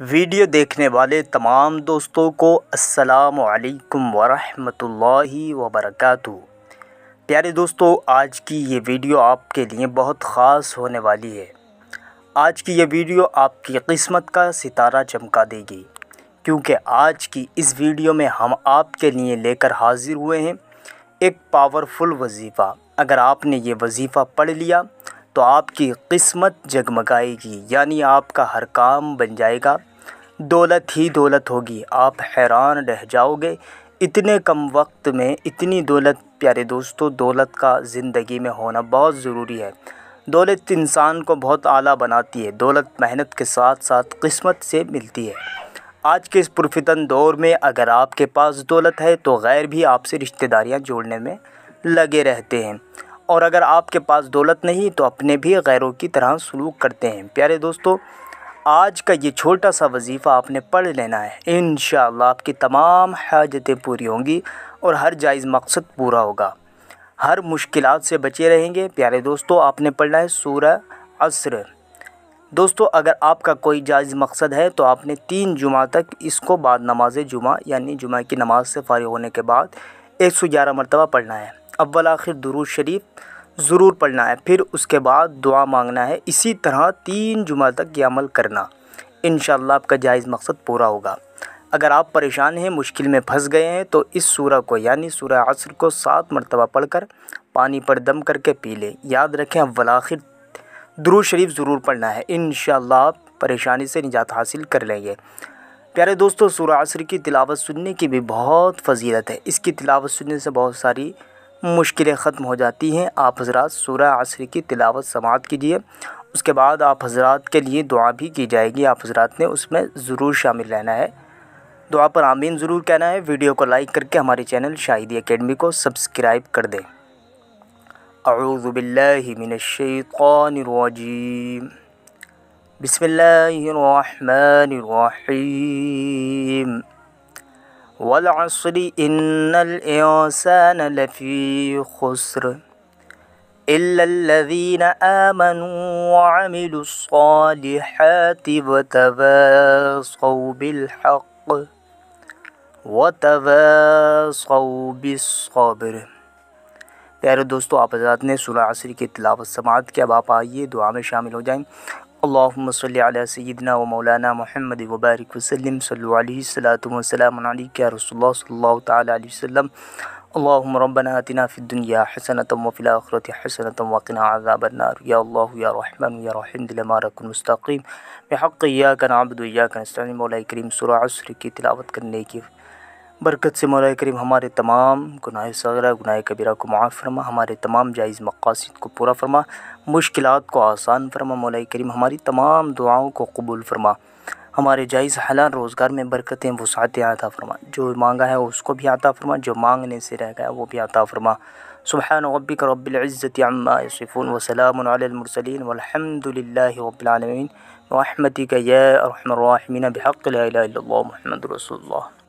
video دیکھنے والے تمام دوستوں کو السلام علیکم ورحمۃ اللہ وبرکاتہ پیارے دوستو آج کی یہ ویڈیو آپ کے لیے بہت خاص ہونے والی ہے آج کی یہ ویڈیو آپ کی قسمت کا ستارہ چمکا دے گی کیونکہ آج کی اس ویڈیو میں ہم آپ کے لیے لے کر حاضر ہوئے ہیں ایک پاورفل وظیفہ اگر آپ نے یہ وظیفہ پڑھ لیا تو آپ کی قسمت جگمگائے گی یعنی آپ کا ہر کام بن جائے گا دولت ہی دولت ہوگی آپ حیران رہ جاؤ گے اتنے کم وقت میں اتنی دولت پیارے دوستو دولت کا زندگی میں ہونا بہت ضروری ہے دولت انسان کو بہت اعلیٰ بناتی ہے دولت محنت کے ساتھ ساتھ قسمت سے ملتی ہے آج کے اس پرفتن دور میں اگر آپ کے پاس دولت ہے تو غیر بھی آپ سے رشتہ داریاں جوڑنے میں لگے رہتے ہیں اور اگر آپ کے پاس دولت نہیں تو اپنے بھی غیروں کی طرح سلوک کرتے ہیں پیارے دوستو آج کا یہ چھوٹا سا وظیفہ آپ نے پڑھ لینا ہے انشاءاللہ آپ کی تمام حاجتیں پوری ہوں گی اور ہر جائز مقصد پورا ہوگا ہر مشکلات سے بچے رہیں گے پیارے دوستو آپ نے پڑھنا ہے سورہ عصر دوستو اگر آپ کا کوئی جائز مقصد ہے تو آپ نے تین جمعہ تک اس کو بعد نماز جمعہ یعنی جمعہ کی نماز سے فارغ ہونے کے بعد ایک سو گیارہ مرتبہ پڑھنا ہے اول آخر درود شریف ضرور پڑھنا ہے پھر اس کے بعد دعا مانگنا ہے اسی طرح تین جمعہ تک یہ عمل کرنا انشاءاللہ آپ کا جائز مقصد پورا ہوگا اگر آپ پریشان ہیں مشکل میں پھنس گئے ہیں تو اس سورہ کو یعنی سورہ عصر کو سات مرتبہ پڑھ کر پانی پر دم کر کے پی لیں یاد رکھیں اول آخر درو شریف ضرور پڑھنا ہے انشاءاللہ آپ پریشانی سے نجات حاصل کر لیں گے پیارے دوستو سورہ عصر کی تلاوت سننے کی بھی بہت فضیلت ہے اس کی تلاوت سننے سے بہت ساری مشکلیں ختم ہو جاتی ہیں آپ حضرات سورہ عصر کی تلاوت سماعت کیجیے اس کے بعد آپ حضرات کے لیے دعا بھی کی جائے گی آپ حضرات نے اس میں ضرور شامل رہنا ہے دعا پر آمین ضرور کہنا ہے ویڈیو کو لائک کر کے ہمارے چینل شاہدی اکیڈمی کو سبسکرائب کر دیں اعوذ باللہ من الشیطان الرجیم بسم اللہ الرحمن الرحیم والعصر إن الإنسان لفي خسر إلا الذين آمنوا وعملوا الصالحات وتواصوا بالحق وتواصوا بالصبر پیارے دوستو آپ حضرات نے सुलह عصر کی تلاوت سماعت کیا اب آپ آئیے دعا میں شامل ہو جائیں اللہم صلی علی سیدنا و مولانا محمد و بارک وسلم صلو علیہ السلام علیکہ رسول اللہ صلی اللہ تعالی علیہ وسلم اللہم ربنا آتنا فی الدنیا حسنتا و فی الاخرات حسنتا وقنا عذاب النار یا اللہ یا رحمن یا رحمد لما رکن مستقیم بحق ایاکن عبد و ایاکن استعنی مولای کریم سورہ عسر کی تلاوت کرنے کی برکت سے مولا کریم ہمارے تمام گناہ صغیرہ گناہ کبیرہ کو معاف فرما ہمارے تمام جائز مقاصد کو پورا فرما مشکلات کو آسان فرما مولا کریم ہماری تمام دعاؤں کو قبول فرما ہمارے جائز حلال روزگار میں برکتیں وسعتیں عطا فرما جو مانگا ہے اس کو بھی عطا فرما جو مانگنے سے رہ گیا وہ بھی عطا فرما سبحان ربک رب العزت عما یصفون وسلام علی المرسلین والحمد للہ رب العالمین کا یا ارحم الرحمن بحق لا الہ الا اللہ محمد رسول اللہ